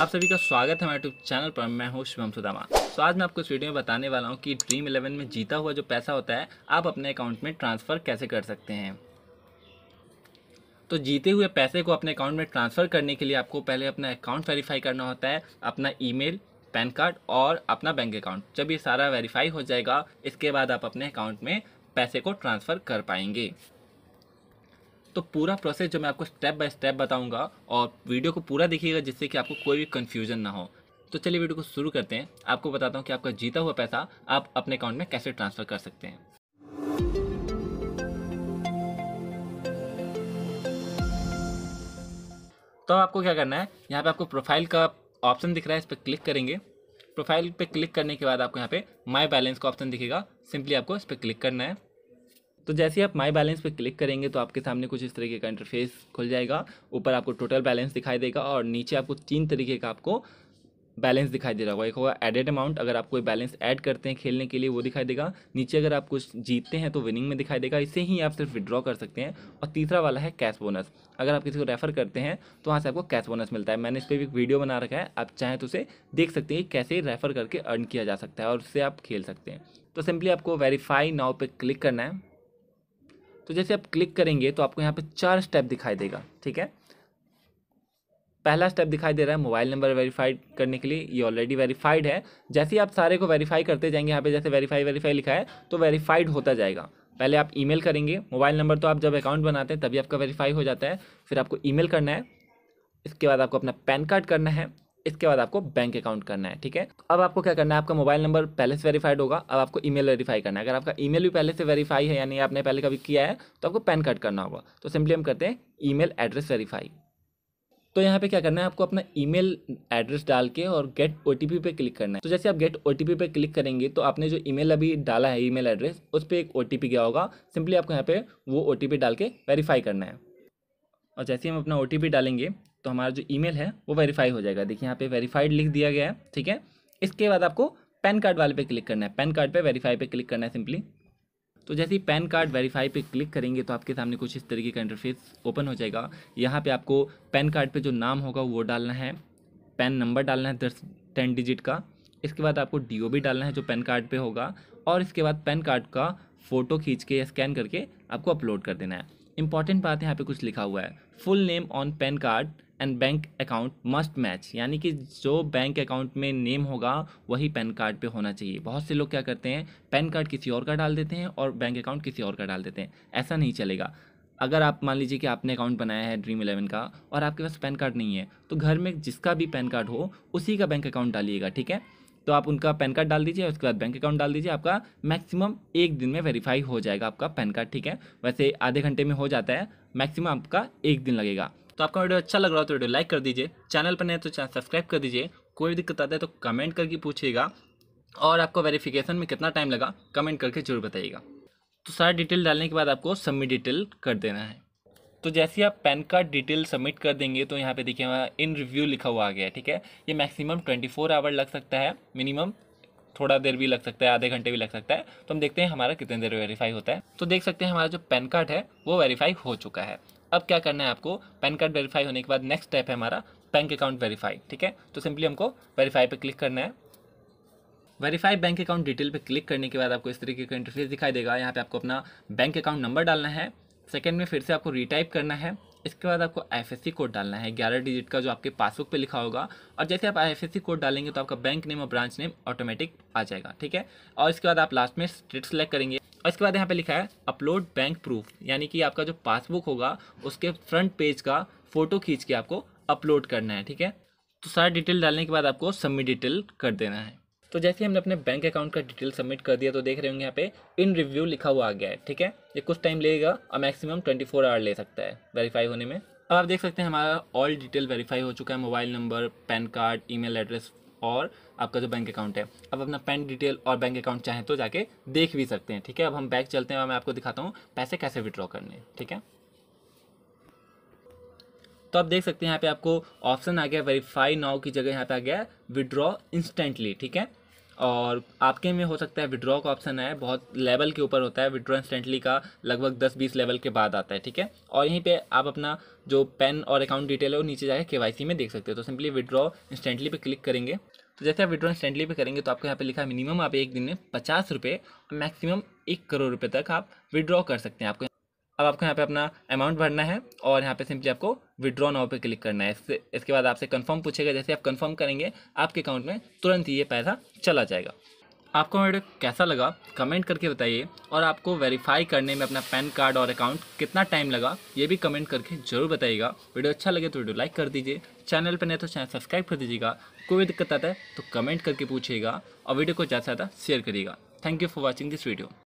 आप सभी का स्वागत है हमारे यूट्यूब चैनल पर मैं हूं शिवम सुदामा तो आज मैं आपको इस वीडियो में बताने वाला हूं कि ड्रीम इलेवन में जीता हुआ जो पैसा होता है आप अपने अकाउंट में ट्रांसफ़र कैसे कर सकते हैं तो जीते हुए पैसे को अपने अकाउंट में ट्रांसफ़र करने के लिए आपको पहले अपना अकाउंट वेरीफाई करना होता है अपना ई पैन कार्ड और अपना बैंक अकाउंट जब ये सारा वेरीफाई हो जाएगा इसके बाद आप अपने अकाउंट में पैसे को ट्रांसफ़र कर पाएंगे तो पूरा प्रोसेस जो मैं आपको स्टेप बाय स्टेप बताऊंगा और वीडियो को पूरा देखिएगा जिससे कि आपको कोई भी कन्फ्यूजन ना हो तो चलिए वीडियो को शुरू करते हैं आपको बताता हूँ कि आपका जीता हुआ पैसा आप अपने अकाउंट में कैसे ट्रांसफ़र कर सकते हैं तो आपको क्या करना है यहाँ पे आपको प्रोफाइल का ऑप्शन दिख रहा है इस पर क्लिक करेंगे प्रोफाइल पे क्लिक करने के बाद आपको यहाँ पे माय बैलेंस का ऑप्शन दिखेगा सिंपली आपको इस पर क्लिक करना है तो जैसे आप माई बैलेंस पर क्लिक करेंगे तो आपके सामने कुछ इस तरीके का इंटरफेस खुल जाएगा ऊपर आपको टोटल बैलेंस दिखाई देगा और नीचे आपको तीन तरीके का आपको बैलेंस दिखाई दे रहा होगा एक होगा एडेड अमाउंट अगर आप कोई बैलेंस ऐड करते हैं खेलने के लिए वो दिखाई देगा नीचे अगर आप कुछ जीतते हैं तो विनिंग में दिखाई देगा इसे ही आप सिर्फ विड्रॉ कर सकते हैं और तीसरा वाला है कैश बोनस अगर आप किसी को रेफर करते हैं तो वहाँ से आपको कैश बोनस मिलता है मैंने इस पर भी एक वीडियो बना रखा है आप चाहें तो उसे देख सकते हैं कैसे रेफर करके अर्न किया जा सकता है और उससे आप खेल सकते हैं तो सिंपली आपको वेरीफाई नाव पर क्लिक करना है तो जैसे आप क्लिक करेंगे तो आपको यहाँ पे चार स्टेप दिखाई देगा ठीक है पहला स्टेप दिखाई दे रहा है मोबाइल नंबर वेरीफाइड करने के लिए ये ऑलरेडी वेरीफाइड है जैसे ही आप सारे को वेरीफाई करते जाएंगे यहाँ पे जैसे वेरीफाई वेरीफाई लिखा है तो वेरीफाइड होता जाएगा पहले आप ईमेल करेंगे मोबाइल नंबर तो आप जब अकाउंट बनाते हैं तभी आपका वेरीफाई हो जाता है फिर आपको ईमेल करना है इसके बाद आपको अपना पैन कार्ड करना है इसके बाद आपको बैंक अकाउंट करना है ठीक है अब आपको क्या करना है आपका मोबाइल नंबर पहले से वेरीफाइड होगा अब आपको ईमेल वेरीफाई करना है अगर आपका ईमेल भी पहले से वेरीफाई है यानी आपने पहले कभी किया है तो आपको पैन कार्ड करना होगा तो सिंपली हम करते हैं ईमेल एड्रेस वेरीफाई तो यहाँ पे क्या करना है आपको अपना ईमेल एड्रेस डाल के और गेट ओ पे क्लिक करना है तो जैसे आप गेट ओ पे क्लिक करेंगे तो आपने जो ईमेल अभी डाला है ईमेल एड्रेस उस पर एक ओ गया होगा सिंपली आपको यहाँ पे वो ओ डाल के वेरीफाई करना है और जैसे हम अपना ओ डालेंगे तो हमारा जो ईमेल है वो वेरीफाई हो जाएगा देखिए यहाँ पे वेरीफाइड लिख दिया गया है ठीक है इसके बाद आपको पैन कार्ड वाले पे क्लिक करना है पैन कार्ड पे वेरीफाई पे क्लिक करना है सिंपली तो जैसे ही पैन कार्ड वेरीफाई पे क्लिक करेंगे तो आपके सामने कुछ इस तरीके का इंटरफेस ओपन हो जाएगा यहाँ पे आपको पैन कार्ड पे जो नाम होगा वो डालना है पैन नंबर डालना है दस टेन डिजिट का इसके बाद आपको डी डालना है जो पैन कार्ड पर होगा और इसके बाद पैन कार्ड का फ़ोटो खींच के या स्कैन करके आपको अपलोड कर देना है इंपॉर्टेंट बात यहाँ पे कुछ लिखा हुआ है full name on PAN card and bank account must match यानी कि जो बैंक अकाउंट में नेम होगा वही पैन कार्ड पे होना चाहिए बहुत से लोग क्या करते हैं पैन कार्ड किसी और का डाल देते हैं और बैंक अकाउंट किसी और का डाल देते हैं ऐसा नहीं चलेगा अगर आप मान लीजिए कि आपने अकाउंट बनाया है ड्रीम इलेवन का और आपके पास पैन कार्ड नहीं है तो घर में जिसका भी पैन कार्ड हो उसी का बैंक अकाउंट डालिएगा ठीक है तो आप उनका पैन कार्ड डाल दीजिए उसके बाद बैंक अकाउंट डाल दीजिए आपका मैक्सिमम एक दिन में वेरीफाई हो जाएगा आपका पैन कार्ड ठीक है वैसे आधे घंटे में हो जाता है मैक्सिमम आपका एक दिन लगेगा तो आपका वीडियो अच्छा लग रहा हो तो वीडियो लाइक कर दीजिए चैनल पर नहीं तो चैनल सब्सक्राइब कर दीजिए कोई दिक्कत आता है तो कमेंट करके पूछिएगा और आपको वेरिफिकेशन में कितना टाइम लगा कमेंट करके जरूर बताइएगा तो सारा डिटेल डालने के बाद आपको सबमिट डिटेल कर देना है तो जैसे आप पैन कार्ड डिटेल सबमिट कर देंगे तो यहाँ पे देखिए हमारा इन रिव्यू लिखा हुआ आ गया है ठीक है ये मैक्सिमम ट्वेंटी फोर आवर लग सकता है मिनिमम थोड़ा देर भी लग सकता है आधे घंटे भी लग सकता है तो हम देखते हैं हमारा कितने देर वेरीफाई होता है तो देख सकते हैं हमारा जो पैन कार्ड है वो वेरीफाई हो चुका है अब क्या करना है आपको पैन कार्ड वेरीफाई होने के बाद नेक्स्ट स्टेप है हमारा बैंक अकाउंट वेरीफाई ठीक है तो सिंपली हमको वेरीफाई पर क्लिक करना है वेरीफाई बैंक अकाउंट डिटेल पे क्लिक करने के बाद आपको इस तरीके का इंटरफेस दिखाई देगा यहाँ पे आपको अपना बैंक अकाउंट नंबर डालना है सेकेंड में फिर से आपको रीटाइप करना है इसके बाद आपको आई कोड डालना है ग्यारह डिजिट का जो आपके पासबुक पे लिखा होगा और जैसे आप आई कोड डालेंगे तो आपका बैंक नेम और ब्रांच नेम ऑटोमेटिक आ जाएगा ठीक है और इसके बाद आप लास्ट में स्टेट सेलेक्ट करेंगे और इसके बाद यहाँ पे लिखा है अपलोड बैंक प्रूफ यानी कि आपका जो पासबुक होगा उसके फ्रंट पेज का फ़ोटो खींच के आपको अपलोड करना है ठीक है तो सारा डिटेल डालने के बाद आपको सबमिट डिटेल कर देना है तो जैसे हमने अपने बैंक अकाउंट का डिटेल सबमिट कर दिया तो देख रहे होंगे यहाँ पे इन रिव्यू लिखा हुआ आ गया है ठीक है ये कुछ टाइम लेगा और मैक्सिमम ट्वेंटी फोर आवर ले सकता है वेरीफाई होने में अब आप देख सकते हैं हमारा ऑल डिटेल वेरीफाई हो चुका है mobile number PAN card e address और आपका जो बैंक अकाउंट है अब अपना पैन डिटेल और बैंक अकाउंट चाहें तो जाके देख भी सकते हैं ठीक है अब हम बैग चलते हैं और मैं आपको दिखाता हूँ पैसे कैसे विड्रॉ करने ठीक है तो आप देख सकते हैं यहाँ पे आपको ऑप्शन आ गया वेरीफाई नाउ की जगह यहाँ पे आ गया विड्रॉ इंस्टेंटली ठीक है और आपके में हो सकता है विड्रॉ का ऑप्शन है बहुत लेवल के ऊपर होता है विड्रॉ इंस्टेंटली का लगभग दस बीस लेवल के बाद आता है ठीक है और यहीं पे आप अपना जो पेन और अकाउंट डिटेल है वो नीचे जाकर के में देख सकते हो तो सिंपली विड्रॉ इंस्टेंटली पे क्लिक करेंगे तो जैसे आप विड्रॉ इंस्टेंटली पे करेंगे तो आपको यहाँ पे लिखा है मिनिमम आप एक दिन में पचास रुपये मैक्सिमम एक करोड़ रुपये तक आप विड्रॉ कर सकते हैं आपको अब आपको यहाँ पे अपना अमाउंट भरना है और यहाँ पे सिंपली आपको विड्रॉ नाव पे क्लिक करना है इससे इसके बाद आपसे कंफर्म पूछेगा जैसे आप कंफर्म करेंगे आपके अकाउंट में तुरंत ही ये पैसा चला जाएगा आपको वीडियो कैसा लगा कमेंट करके बताइए और आपको वेरीफाई करने में अपना पैन कार्ड और अकाउंट कितना टाइम लगा ये भी कमेंट करके जरूर बताइएगा वीडियो अच्छा लगे तो वीडियो लाइक कर दीजिए चैनल पर नहीं तो चैनल सब्सक्राइब कर दीजिएगा कोई दिक्कत आता है तो कमेंट करके पूछिएगा और वीडियो को ज़्यादा से ज़्यादा शेयर करिएगा thank you for watching this video